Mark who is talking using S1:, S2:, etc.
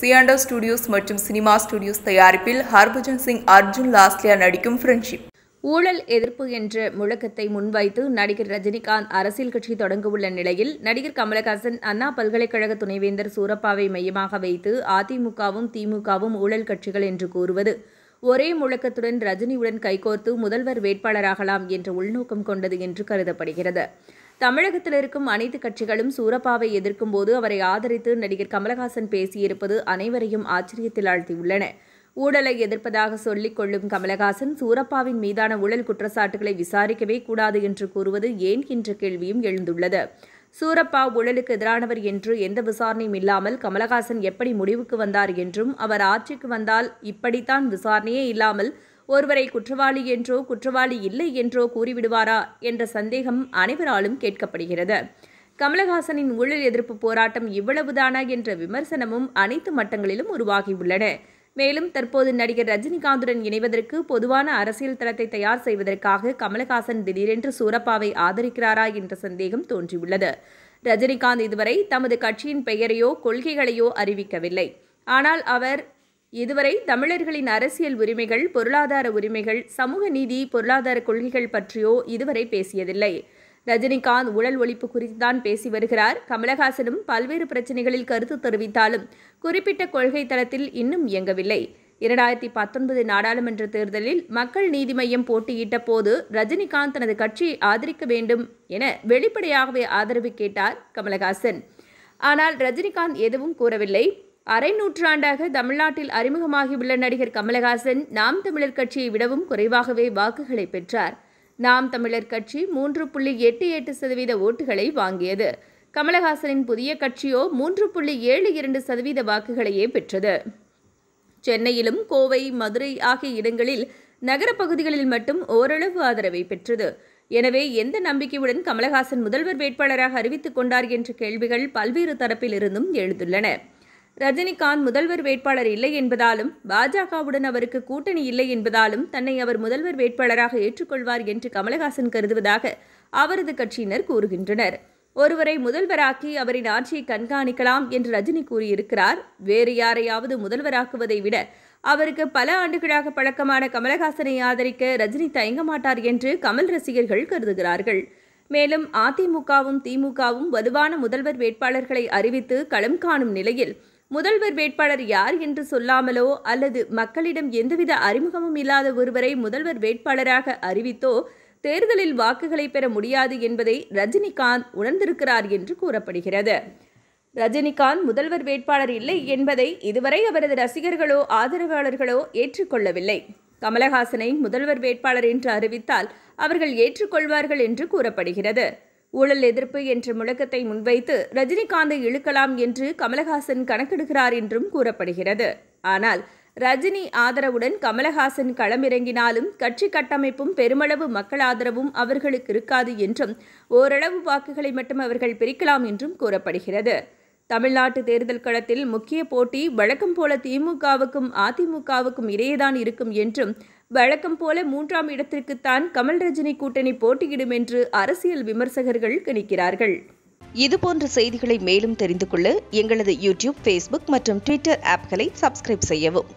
S1: சியாண்டா studios மற்றும் cinema studios தயாரிப்பில் ஹர்பஜன் சிங் அர்ஜுன் லாஸ்லியா நடிக்கும் ஃப்ரெண்ட்ஷிப் ஊழல் எதிர்ப்பு என்ற முழக்கத்தை முன்வைத்து நடிகர் ரஜினிகாந்த் அரசியல் கட்சி தொடங்கவுள்ள நிலையில் நடிகர் கமலஹாசன் அண்ணா பல்கலைக்கழக துணைவேந்தர் சூரப்பாவை மையமாக வைத்து அதிமுகவும் திமுகவும் ஊழல் கட்சிகள் என்று கூறுவது ஒரே முழக்கத்துடன் ரஜினியுடன் கைகோர்த்து முதல்வர் வேட்பாளராகலாம் என்ற உள்நோக்கம் கொண்டது என்று கருதப்படுகிறது தமிழகத்தில் இருக்கும் அனைத்து கட்சிகளும் சூரப்பாவை எதிர்க்கும் போது அவரை ஆதரித்து நடிகர் கமலஹாசன் பேசியிருப்பது அனைவரையும் ஆச்சரியத்தில் ஆழ்த்தியுள்ளன ஊழலை எதிர்ப்பதாக சொல்லிக் கொள்ளும் கமலஹாசன் சூரப்பாவின் மீதான ஊழல் குற்றச்சாட்டுகளை விசாரிக்கவே கூடாது என்று கூறுவது ஏன் என்ற கேள்வியும் எழுந்துள்ளது சூரப்பா ஊழலுக்கு எதிரானவர் என்று எந்த விசாரணையும் இல்லாமல் கமலஹாசன் எப்படி முடிவுக்கு வந்தார் என்றும் அவர் ஆட்சிக்கு வந்தால் இப்படித்தான் விசாரணையே இல்லாமல் ஒருவரை குற்றவாளி என்றோ குற்றவாளி இல்லை என்றோ கூறிவிடுவாரா என்ற சந்தேகம் அனைவராலும் கேட்கப்படுகிறது கமலஹாசனின் ஊழல் எதிர்ப்பு போராட்டம் இவ்வளவுதானா என்ற விமர்சனமும் அனைத்து மட்டங்களிலும் உருவாகியுள்ளன மேலும் தற்போது நடிகர் ரஜினிகாந்துடன் இணைவதற்கு பொதுவான அரசியல் தளத்தை தயார் செய்வதற்காக கமலஹாசன் திடீரென்று சூரப்பாவை ஆதரிக்கிறாரா என்ற சந்தேகம் தோன்றியுள்ளது ரஜினிகாந்த் இதுவரை தமது கட்சியின் பெயரையோ கொள்கைகளையோ அறிவிக்கவில்லை ஆனால் அவர் இதுவரை தமிழர்களின் அரசியல் உரிமைகள் பொருளாதார உரிமைகள் சமூக நீதி பொருளாதார கொள்கைகள் பற்றியோ இதுவரை பேசியதில்லை ரஜினிகாந்த் ஊழல் ஒழிப்பு குறித்து தான் பேசி வருகிறார் கமலஹாசனும் பல்வேறு பிரச்சனைகளில் கருத்து தெரிவித்தாலும் குறிப்பிட்ட கொள்கை தளத்தில் இன்னும் இயங்கவில்லை இரண்டாயிரத்தி பத்தொன்பது நாடாளுமன்ற தேர்தலில் மக்கள் நீதி மையம் போட்டியிட்ட போது ரஜினிகாந்த் தனது கட்சியை ஆதரிக்க வேண்டும் என வெளிப்படையாகவே ஆதரவு கேட்டார் கமலஹாசன் ஆனால் ரஜினிகாந்த் எதுவும் கூறவில்லை அரை நூற்றாண்டாக தமிழ்நாட்டில் அறிமுகமாகியுள்ள நடிகர் கமலஹாசன் நாம் தமிழர் கட்சியை விடவும் குறைவாகவே வாக்குகளை பெற்றார் நாம் தமிழர் கட்சி மூன்று புள்ளி எட்டு எட்டு சதவீத ஓட்டுகளை வாங்கியது கமலஹாசனின் புதிய கட்சியோ மூன்று புள்ளி ஏழு இரண்டு சதவீத வாக்குகளையே பெற்றது சென்னையிலும் கோவை மதுரை ஆகிய இடங்களில் நகரப்பகுதிகளில் மட்டும் ஓரளவு ஆதரவை பெற்றது எனவே எந்த நம்பிக்கையுடன் கமலஹாசன் முதல்வர் வேட்பாளராக அறிவித்துக் கொண்டார் என்ற கேள்விகள் பல்வேறு தரப்பிலிருந்தும் எழுந்துள்ளன ரஜினிகாந்த் முதல்வர் வேட்பாளர் இல்லை என்பதாலும் பாஜகவுடன் அவருக்கு கூட்டணி இல்லை என்பதாலும் தன்னை அவர் முதல்வர் வேட்பாளராக ஏற்றுக்கொள்வார் என்று கமலஹாசன் கருதுவதாக அவரது கட்சியினர் கூறுகின்றனர் ஒருவரை முதல்வராக்கி அவரின் ஆட்சியை கண்காணிக்கலாம் என்று ரஜினி கூறியிருக்கிறார் வேறு யாரையாவது முதல்வராக்குவதை விட அவருக்கு பல ஆண்டுகளாக பழக்கமான கமலஹாசனை ஆதரிக்க ரஜினி தயங்க மாட்டார் என்று கமல் ரசிகர்கள் கருதுகிறார்கள் மேலும் அதிமுகவும் திமுகவும் வலுவான முதல்வர் வேட்பாளர்களை அறிவித்து களம் காணும் நிலையில் முதல்வர் வேட்பாளர் யார் என்று சொல்லாமலோ அல்லது மக்களிடம் எந்தவித அறிமுகமும் இல்லாத ஒருவரை முதல்வர் வேட்பாளராக அறிவித்தோ தேர்தலில் வாக்குகளை பெற முடியாது என்பதை ரஜினிகாந்த் உணர்ந்திருக்கிறார் என்று கூறப்படுகிறது ரஜினிகாந்த் முதல்வர் வேட்பாளர் இல்லை என்பதை இதுவரை அவரது ரசிகர்களோ ஆதரவாளர்களோ ஏற்றுக்கொள்ளவில்லை கமலஹாசனை முதல்வர் வேட்பாளர் என்று அறிவித்தால் அவர்கள் ஏற்றுக்கொள்வார்கள் என்று கூறப்படுகிறது ஊழல் எதிர்ப்பு என்ற முழக்கத்தை முன்வைத்து ரஜினிகாந்தை இழுக்கலாம் என்று கமலஹாசன் கணக்கெடுக்கிறார் என்றும் கூறப்படுகிறது ஆனால் ரஜினி ஆதரவுடன் கமலஹாசன் களமிறங்கினாலும் கட்சி கட்டமைப்பும் பெருமளவு மக்கள் ஆதரவும் அவர்களுக்கு இருக்காது என்றும் ஓரளவு வாக்குகளை மட்டும் அவர்கள் பிரிக்கலாம் என்றும் கூறப்படுகிறது தமிழ்நாட்டு தேர்தல் களத்தில் முக்கிய போட்டி வழக்கம் போல திமுகவுக்கும் அதிமுகவுக்கும் இடையேதான் இருக்கும் என்றும் வழக்கம் போல மூன்றாம் இடத்திற்குத்தான் கமல் ரஜினி கூட்டணி போட்டியிடும் என்று அரசியல் விமர்சகர்கள் கணிக்கிறார்கள் இதுபோன்ற செய்திகளை மேலும் தெரிந்து கொள்ள எங்களது யூடியூப் ஃபேஸ்புக் மற்றும் ட்விட்டர் ஆப்களை சப்ஸ்கிரைப் செய்யவும்